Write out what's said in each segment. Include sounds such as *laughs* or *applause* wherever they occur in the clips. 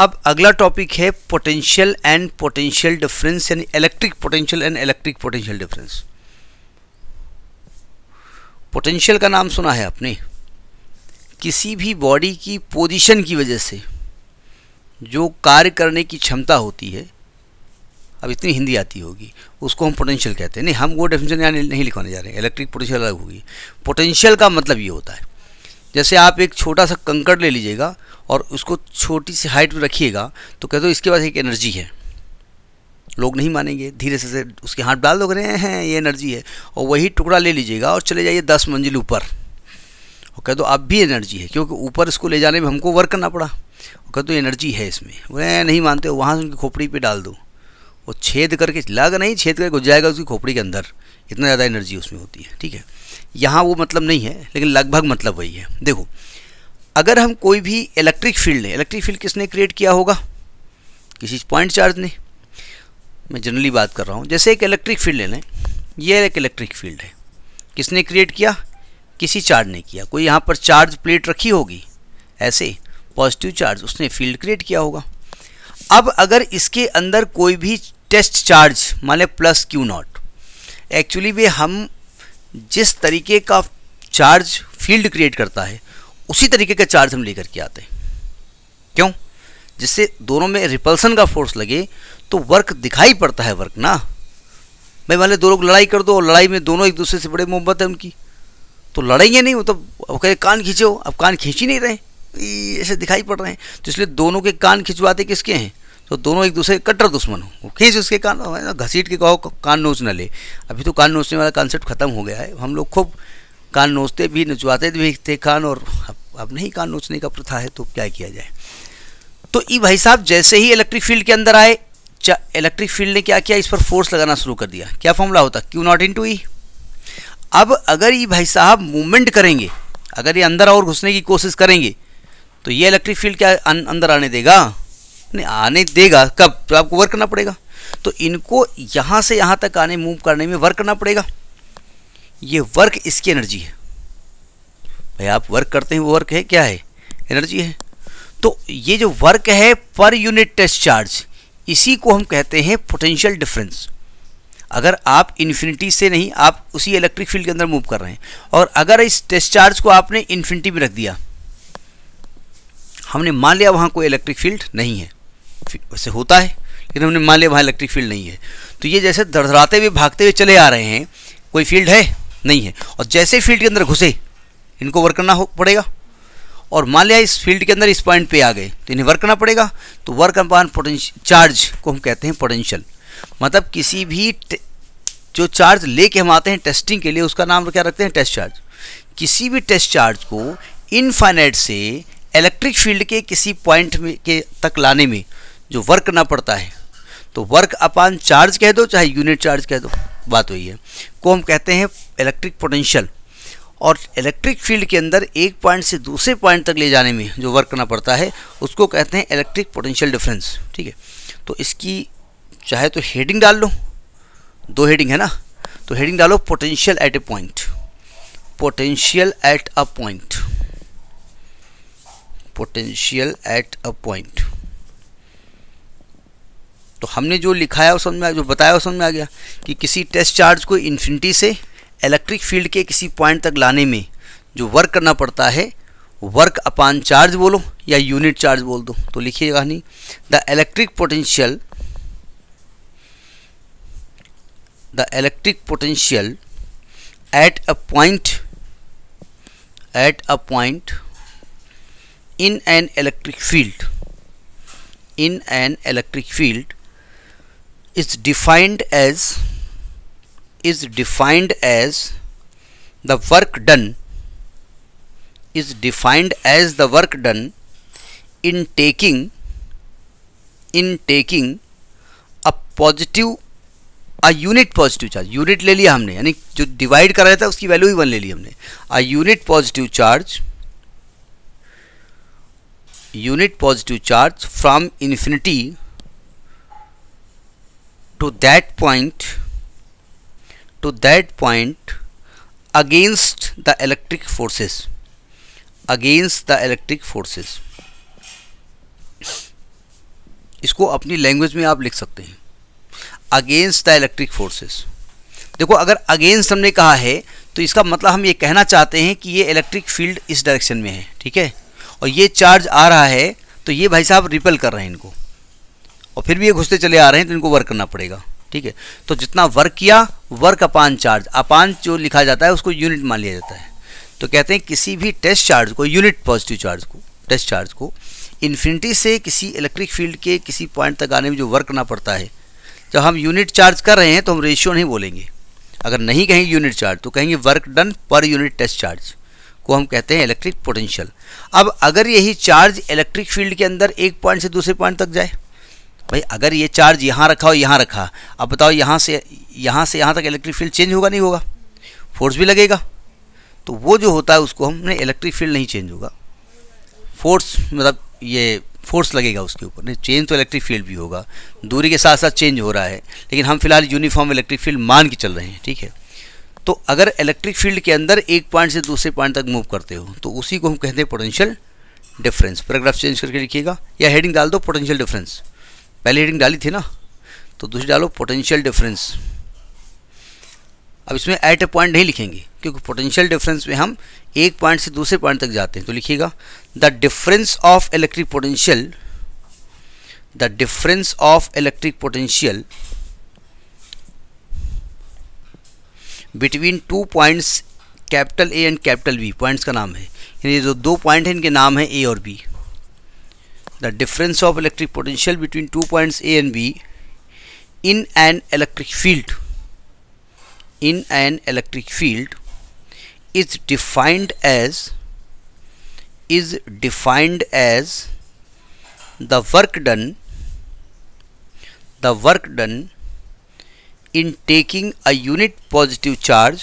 अब अगला टॉपिक है पोटेंशियल एंड पोटेंशियल डिफरेंस यानी electric potential and electric potential difference potential का नाम सुना है आपने किसी भी बॉडी की पोजीशन की वजह से जो कार्य करने की क्षमता होती है अब इतनी हिंदी आती होगी उसको हम पोटेंशियल कहते हैं नहीं हम वो डेफिनेशन यहाँ नहीं लिखवाने जा रहे हैं इलेक्ट्रिक पोटेंशियल अलग होगी पोटेंशियल का मतलब ये होता है जैसे आप एक छोटा सा कंकड़ ले लीजिएगा और उसको छोटी सी हाइट पर रखिएगा तो कहते हो इसके पास एक एनर्जी है लोग नहीं मानेंगे धीरे से उसके हाथ डाल दो रहे हैं ये एनर्जी है और वही टुकड़ा ले लीजिएगा और चले जाइए दस मंजिल ऊपर और कह दो अब भी एनर्जी है क्योंकि ऊपर इसको ले जाने में हमको वर्क करना पड़ा और कह दो एनर्जी है इसमें वह नहीं मानते हो वहाँ से उनकी खोपड़ी पर डाल दो वो छेद करके लग नहीं छेद करके घुस जाएगा उसकी खोपड़ी के अंदर इतना ज़्यादा एनर्जी उसमें होती है ठीक है यहाँ वो मतलब नहीं है लेकिन लगभग मतलब वही है देखो अगर हम कोई भी इलेक्ट्रिक फील्ड है इलेक्ट्रिक फील्ड किसने क्रिएट किया होगा किसी पॉइंट चार्ज ने मैं जनरली बात कर रहा हूँ जैसे एक इलेक्ट्रिक फील्ड ले लें यह एक इलेक्ट्रिक फील्ड है किसने क्रिएट किया किसी चार्ज ने किया कोई यहाँ पर चार्ज प्लेट रखी होगी ऐसे पॉजिटिव चार्ज उसने फील्ड क्रिएट किया होगा अब अगर इसके अंदर कोई भी टेस्ट चार्ज माने प्लस क्यू नॉट एक्चुअली वे हम जिस तरीके का चार्ज फील्ड क्रिएट करता है उसी तरीके का चार्ज हम लेकर के आते हैं क्यों जिससे दोनों में रिपल्सन का फोर्स लगे तो वर्क दिखाई पड़ता है वर्क ना भाई मान दो लोग लड़ाई कर दो और लड़ाई में दोनों एक दूसरे से बड़े मोहब्बत है उनकी तो लड़ेंगे नहीं वो तो वो कहे कान खींचो अब कान खींच ही नहीं रहे ऐसे दिखाई पड़ रहे हैं तो इसलिए दोनों के कान खिंचवाते किसके हैं तो दोनों एक दूसरे कट्टर दुश्मन हो वो खींच उसके कान घसीट के कहो कान नोच ना ले अभी तो कान नोचने वाला कॉन्सेप्ट खत्म हो गया है हम लोग खूब कान नोचते भी नचवाते भी थे कान और अब अब नहीं कान नोचने का प्रथा है तो क्या किया जाए तो ई भाई साहब जैसे ही इलेक्ट्रिक फील्ड के अंदर आए इलेक्ट्रिक फील्ड ने क्या किया इस पर फोर्स लगाना शुरू कर दिया क्या फॉर्मूला होता Q naught into E अब अगर ये भाई साहब मूवमेंट करेंगे अगर ये अंदर और घुसने की कोशिश करेंगे तो ये इलेक्ट्रिक फील्ड क्या अं, अंदर आने देगा नहीं आने देगा कब तो आपको वर्क करना पड़ेगा तो इनको यहाँ से यहाँ तक आने मूव करने में वर्क करना पड़ेगा ये वर्क इसकी एनर्जी है भाई आप वर्क करते हैं वो वर्क है क्या है एनर्जी है तो ये जो वर्क है पर यूनिट टेस्ट चार्ज इसी को हम कहते हैं पोटेंशियल डिफरेंस अगर आप इन्फिनिटी से नहीं आप उसी इलेक्ट्रिक फील्ड के अंदर मूव कर रहे हैं और अगर इस टेस्ट चार्ज को आपने इन्फिनिटी में रख दिया हमने मान लिया वहाँ कोई इलेक्ट्रिक फील्ड नहीं है वैसे होता है लेकिन हमने मान लिया वहाँ इलेक्ट्रिक फील्ड नहीं है तो ये जैसे धड़धड़ाते हुए भागते हुए चले आ रहे हैं कोई फील्ड है नहीं है और जैसे फील्ड के अंदर घुसे इनको वर्क करना हो पड़ेगा और मान लिया इस फील्ड के अंदर इस पॉइंट पे आ गए तो इन्हें वर्क करना पड़ेगा तो वर्क अपान पोटेंशियल चार्ज को हम कहते हैं पोटेंशियल मतलब किसी भी जो चार्ज लेके हम आते हैं टेस्टिंग के लिए उसका नाम क्या रखते हैं टेस्ट चार्ज किसी भी टेस्ट चार्ज को इनफाइनाइट से इलेक्ट्रिक फील्ड के किसी पॉइंट में के तक लाने में जो वर्क करना पड़ता है तो वर्क अपान चार्ज कह दो चाहे यूनिट चार्ज कह दो बात हुई है को हम कहते हैं इलेक्ट्रिक पोटेंशियल और इलेक्ट्रिक फील्ड के अंदर एक पॉइंट से दूसरे पॉइंट तक ले जाने में जो वर्क करना पड़ता है उसको कहते हैं इलेक्ट्रिक पोटेंशियल डिफरेंस ठीक है तो इसकी चाहे तो हेडिंग डाल लो दो हेडिंग है ना तो हेडिंग डालो potential at a point potential at a point potential at a point तो हमने जो लिखाया उस समझ में जो बताया उस समझ में आ गया कि किसी टेस्ट चार्ज को इन्फिनिटी से इलेक्ट्रिक फील्ड के किसी पॉइंट तक लाने में जो वर्क करना पड़ता है वर्क अपान चार्ज बोलो या यूनिट चार्ज बोल दो तो लिखिएगा नहीं the electric potential the electric potential at a point at a point in an electric field in an electric field is defined as is defined as the work done is defined as the work done in taking in taking a positive a unit positive charge unit le liya humne yani jo divide kar raha tha uski value hi one le li humne a unit positive charge unit positive charge from infinity to that point to that point against the electric forces against the electric forces इसको अपनी language में आप लिख सकते हैं against the electric forces देखो अगर against हमने कहा है तो इसका मतलब हम ये कहना चाहते हैं कि ये इलेक्ट्रिक फील्ड इस डायरेक्शन में है ठीक है और ये चार्ज आ रहा है तो ये भाई साहब रिपेल कर रहे हैं इनको और फिर भी ये घुसते चले आ रहे हैं तो इनको वर्क करना पड़ेगा ठीक है तो जितना वर्क किया वर्क अपान चार्ज अपान जो लिखा जाता है उसको यूनिट मान लिया जाता है तो कहते हैं किसी भी टेस्ट चार्ज को यूनिट पॉजिटिव चार्ज को टेस्ट चार्ज को इन्फिनिटी से किसी इलेक्ट्रिक फील्ड के किसी पॉइंट तक आने में जो वर्क करना पड़ता है जब हम यूनिट चार्ज कर रहे हैं तो हम रेशियो नहीं बोलेंगे अगर नहीं कहेंगे यूनिट चार्ज तो कहेंगे वर्क डन पर यूनिट टेस्ट चार्ज को हम कहते हैं इलेक्ट्रिक पोटेंशियल अब अगर यही चार्ज इलेक्ट्रिक फील्ड के अंदर एक पॉइंट से दूसरे पॉइंट तक जाए भाई अगर ये चार्ज यहाँ रखा हो यहाँ रखा अब बताओ यहाँ से यहाँ से यहाँ तक इलेक्ट्रिक फील्ड चेंज होगा नहीं होगा फोर्स भी लगेगा तो वो जो होता है उसको हमने इलेक्ट्रिक फील्ड नहीं चेंज होगा फोर्स मतलब ये फोर्स लगेगा उसके ऊपर नहीं चेंज तो इलेक्ट्रिक फील्ड भी होगा दूरी के साथ साथ चेंज हो रहा है लेकिन हम फिलहाल यूनिफॉर्म इलेक्ट्रिक फील्ड मान के चल रहे हैं ठीक है तो अगर इलेक्ट्रिक फील्ड के अंदर एक पॉइंट से दूसरे पॉइंट तक मूव करते हो तो उसी को हम कहते हैं पोटेंशियल डिफरेंस पैराग्राफ चेंज करके लिखिएगा या हेडिंग डाल दो पोटेंशियल डिफरेंस पहली हेडिंग डाली थी ना तो दूसरी डालो पोटेंशियल डिफरेंस अब इसमें एट ए पॉइंट नहीं लिखेंगे क्योंकि पोटेंशियल डिफरेंस में हम एक पॉइंट से दूसरे पॉइंट तक जाते हैं तो लिखिएगा the difference of electric potential the difference of electric potential between two points capital A and capital B points का नाम है यानी जो दो पॉइंट हैं इनके नाम है ए और B the difference of electric potential between two points A and B in an electric field in an electric field is defined as is defined as the work done the work done in taking a unit positive charge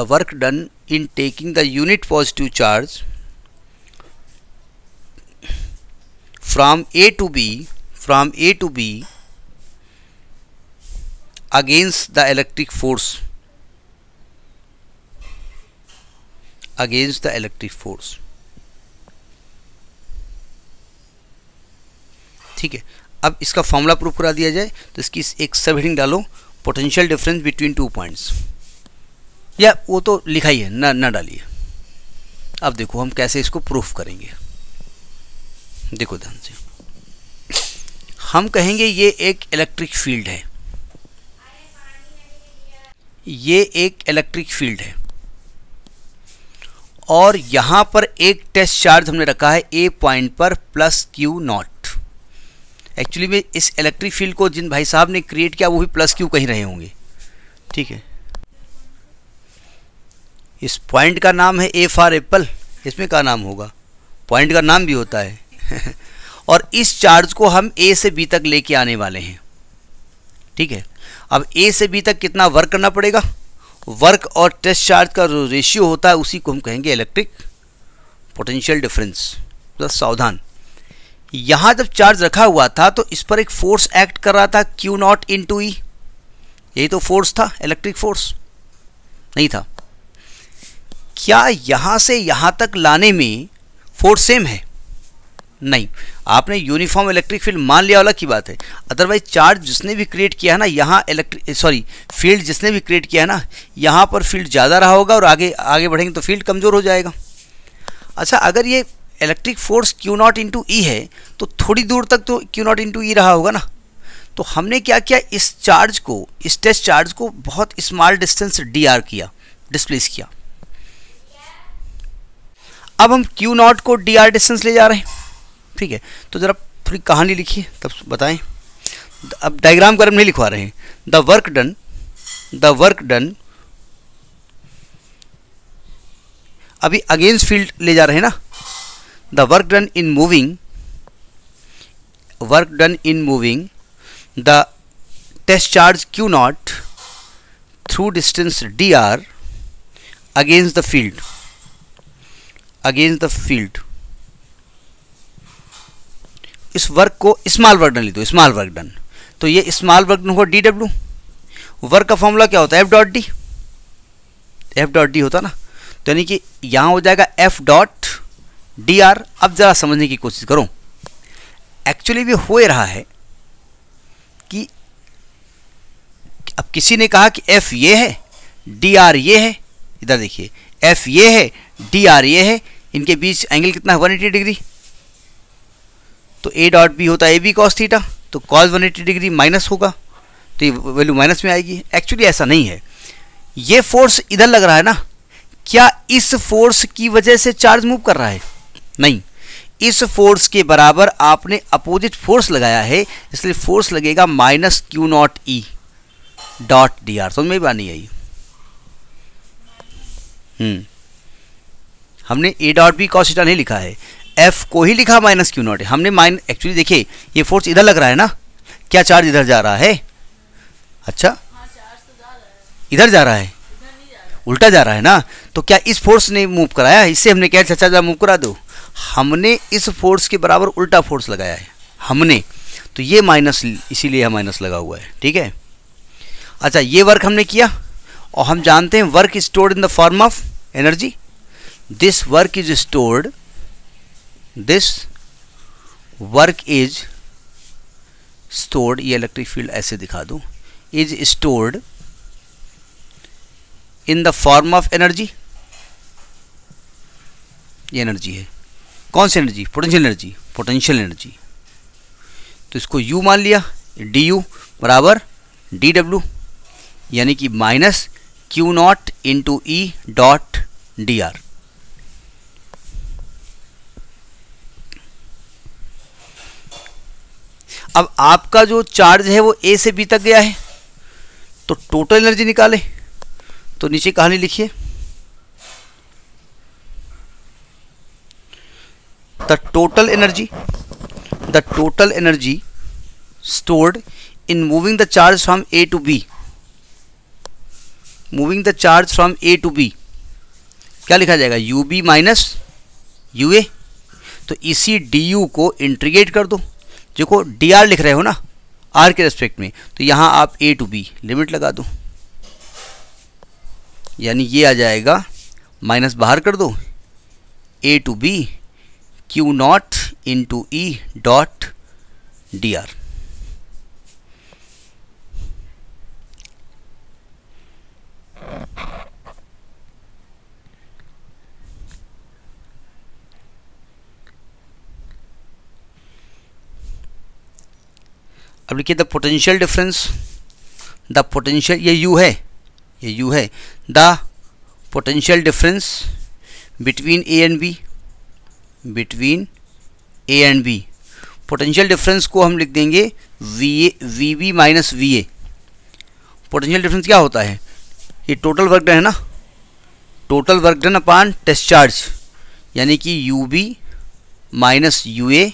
the work done in taking the unit positive charge from A to B from A to B against the electric force against the electric force ठीक है अब इसका formula proof करा दिया जाए तो इसकी एक सब हेडिंग डालो potential difference between two points या वो तो लिखा ही है ना ना डालिए अब देखो हम कैसे इसको प्रूफ करेंगे देखो ध्यान से हम कहेंगे ये एक इलेक्ट्रिक फील्ड है ये एक इलेक्ट्रिक फील्ड है और यहाँ पर एक टेस्ट चार्ज हमने रखा है ए पॉइंट पर प्लस क्यू नॉट एक्चुअली में इस इलेक्ट्रिक फील्ड को जिन भाई साहब ने क्रिएट किया वो भी प्लस क्यू कहीं रहे होंगे ठीक है इस पॉइंट का नाम है ए फॉर एप्पल इसमें क्या नाम होगा पॉइंट का नाम भी होता है *laughs* और इस चार्ज को हम ए से बी तक लेके आने वाले हैं ठीक है अब ए से बी तक कितना वर्क करना पड़ेगा वर्क और टेस्ट चार्ज का जो रेशियो होता है उसी को हम कहेंगे इलेक्ट्रिक पोटेंशियल डिफरेंस तो सावधान यहाँ जब चार्ज रखा हुआ था तो इस पर एक फोर्स एक्ट कर रहा था Q naught into E यही तो फोर्स था इलेक्ट्रिक फोर्स नहीं था क्या यहाँ से यहाँ तक लाने में फोर्स सेम है नहीं आपने यूनिफॉर्म इलेक्ट्रिक फील्ड मान लिया वाला की बात है अदरवाइज चार्ज जिसने भी क्रिएट किया है ना यहाँ इलेक्ट्रिक सॉरी फील्ड जिसने भी क्रिएट किया है ना यहाँ पर फील्ड ज़्यादा रहा होगा और आगे आगे बढ़ेंगे तो फील्ड कमज़ोर हो जाएगा अच्छा अगर ये electric force Q naught into E है तो थोड़ी दूर तक तो क्यू नॉट इंटू ई रहा होगा ना तो हमने क्या किया इस चार्ज को इस टेस्ट चार्ज को बहुत स्मॉल डिस्टेंस डी आर किया डिस्प्लेस किया अब हम क्यू नॉट को डी आर डिस्टेंस ले जा रहे हैं ठीक है तो ज़रा थोड़ी कहानी लिखिए तब बताएं अब डायग्राम कर नहीं लिखवा रहे हैं the work done the work done अभी अगेंस्ट फील्ड ले जा रहे हैं ना the work done in moving work done in moving the test charge Q naught through distance D R against the field against the field इस work को small work done ली दो स्मॉल वर्क डन तो ये small work done हुआ D W work का formula क्या होता है F dot D F dot D होता ना तो यानी कि यहाँ हो जाएगा एफ डॉट डी आर अब ज़रा समझने की कोशिश करो एक्चुअली भी हो रहा है कि अब किसी ने कहा कि एफ ये है डी आर ये है इधर देखिए एफ ये है डी आर ये है इनके बीच एंगल कितना है 180 डिग्री तो ए डॉट बी होता है ए बी कॉस थीटा तो cos one eighty degree minus होगा तो ये वैल्यू माइनस में आएगी एक्चुअली ऐसा नहीं है ये फोर्स इधर लग रहा है ना क्या इस फोर्स की वजह से चार्ज मूव कर रहा है नहीं इस फोर्स के बराबर आपने अपोजिट फोर्स लगाया है इसलिए फोर्स लगेगा minus Q naught E dot D R समझ में नहीं आई हम्म। हमने ए डॉट बी कॉसिटा नहीं लिखा है एफ को ही लिखा माइनस क्यू नॉट हमने माइन एक्चुअली देखिए ये फोर्स इधर लग रहा है ना क्या चार्ज इधर जा रहा है अच्छा इधर जा रहा है उल्टा जा रहा है ना तो क्या इस फोर्स ने मूव कराया इससे हमने क्या चाचा जा मूव करा दो हमने इस फोर्स के बराबर उल्टा फोर्स लगाया है हमने तो ये माइनस इसीलिए यह माइनस लगा हुआ है ठीक है अच्छा ये वर्क हमने किया और हम जानते हैं work is stored in the form of energy this work is stored this work is stored ये इलेक्ट्रिक फील्ड ऐसे दिखा दूँ is stored in the form of energy ये एनर्जी है कौन सी energy potential energy potential energy तो इसको u मान लिया डी यू बराबर डी डब्ल्यू यानी कि minus Q naught into E dot D R अब आपका जो चार्ज है वो ए से बी तक गया है तो टोटल एनर्जी निकाले तो नीचे कहानी लिखिए the total energy the total energy stored in moving the charge from A to B moving the charge from A to B क्या लिखा जाएगा U B minus U A तो इसी डी यू को इंट्रीगेट कर दो देखो डी आर लिख रहे हो ना आर के रेस्पेक्ट में तो यहाँ आप ए टू बी लिमिट लगा दो यानी ये आ जाएगा माइनस बाहर कर दो A to B Q naught into E dot D R अब लिखिए the potential difference the potential ये यू है ये यू है the potential difference between A and B between A and B potential difference को हम लिख देंगे V A V B minus V A potential difference क्या होता है ये टोटल वर्क डन है ना total work done upon test charge यानी कि U B minus U A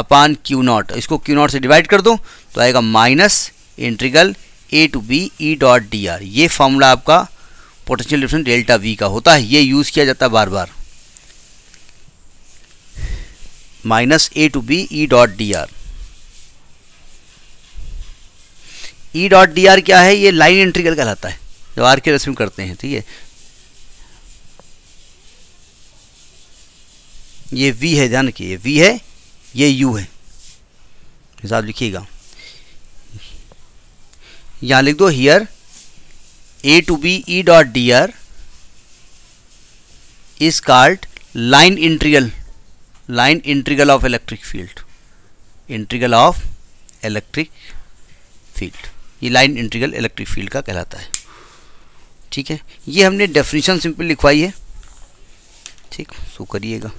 upon Q naught इसको क्यू नॉट से डिवाइड कर दो तो आएगा minus integral A to B E dot D R ये फॉर्मूला आपका पोटेंशियल डिफरेंस डेल्टा वी का होता है ये यूज़ किया जाता है बार बार minus A to B E dot D R E dot D R क्या है ये लाइन इंट्रीगल कहलाता है जो आर के रस्म करते हैं ठीक है ये वी है ध्यान रखिए वी है ये यू है हिसाब लिखिएगा यहाँ लिख दो here A to B E dot D R is called line integral line integral of electric field integral of electric field ये लाइन इंट्रीगल इलेक्ट्रिक फील्ड का कहलाता है ठीक है ये हमने डेफिनेशन सिंपल लिखवाई है ठीक सो करिएगा